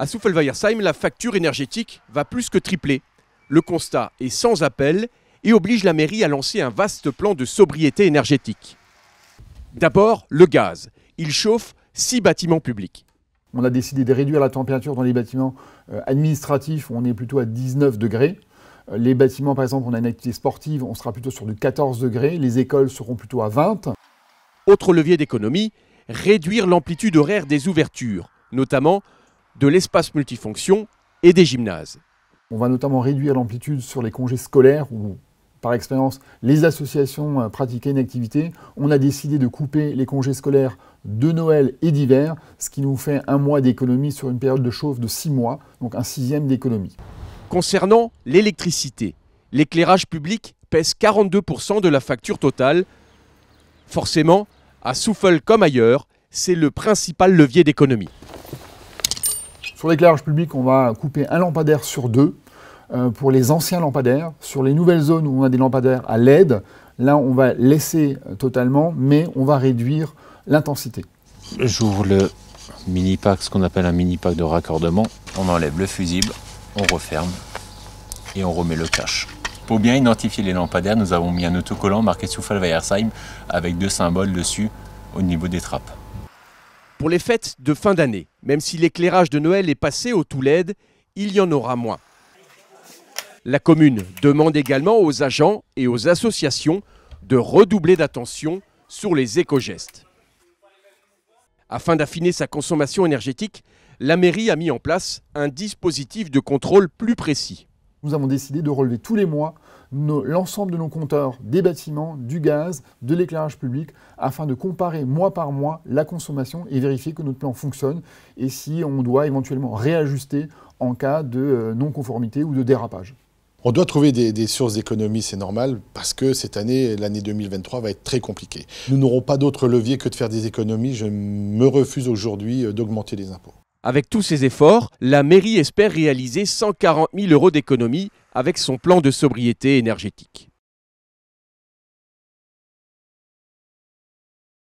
À Souffelweyersheim, la facture énergétique va plus que tripler. Le constat est sans appel et oblige la mairie à lancer un vaste plan de sobriété énergétique. D'abord, le gaz. Il chauffe six bâtiments publics. On a décidé de réduire la température dans les bâtiments euh, administratifs, où on est plutôt à 19 degrés. Euh, les bâtiments, par exemple, on a une activité sportive, on sera plutôt sur du 14 degrés. Les écoles seront plutôt à 20. Autre levier d'économie, réduire l'amplitude horaire des ouvertures, notamment de l'espace multifonction et des gymnases. On va notamment réduire l'amplitude sur les congés scolaires où, par expérience, les associations euh, pratiquaient une activité. On a décidé de couper les congés scolaires de Noël et d'hiver, ce qui nous fait un mois d'économie sur une période de chauffe de six mois, donc un sixième d'économie. Concernant l'électricité, l'éclairage public pèse 42% de la facture totale. Forcément, à Souffle comme ailleurs, c'est le principal levier d'économie. Sur l'éclairage public, on va couper un lampadaire sur deux euh, pour les anciens lampadaires. Sur les nouvelles zones où on a des lampadaires à LED, là, on va laisser euh, totalement, mais on va réduire l'intensité. J'ouvre le mini pack, ce qu'on appelle un mini pack de raccordement. On enlève le fusible, on referme et on remet le cache. Pour bien identifier les lampadaires, nous avons mis un autocollant marqué Souffle Weyersheim avec deux symboles dessus au niveau des trappes. Pour les fêtes de fin d'année, même si l'éclairage de Noël est passé au tout LED, il y en aura moins. La commune demande également aux agents et aux associations de redoubler d'attention sur les éco-gestes. Afin d'affiner sa consommation énergétique, la mairie a mis en place un dispositif de contrôle plus précis nous avons décidé de relever tous les mois l'ensemble de nos compteurs des bâtiments, du gaz, de l'éclairage public, afin de comparer mois par mois la consommation et vérifier que notre plan fonctionne et si on doit éventuellement réajuster en cas de euh, non-conformité ou de dérapage. On doit trouver des, sources d'économies, c'est normal, parce que cette année, l'année 2023, va être très compliquée. Nous n'aurons pas d'autre levier que de faire des économies. Je me refuse aujourd'hui euh, d'augmenter les impôts. Avec tous ces efforts, la mairie espère réaliser 140 000 euros d'économies avec son plan de sobriété énergétique.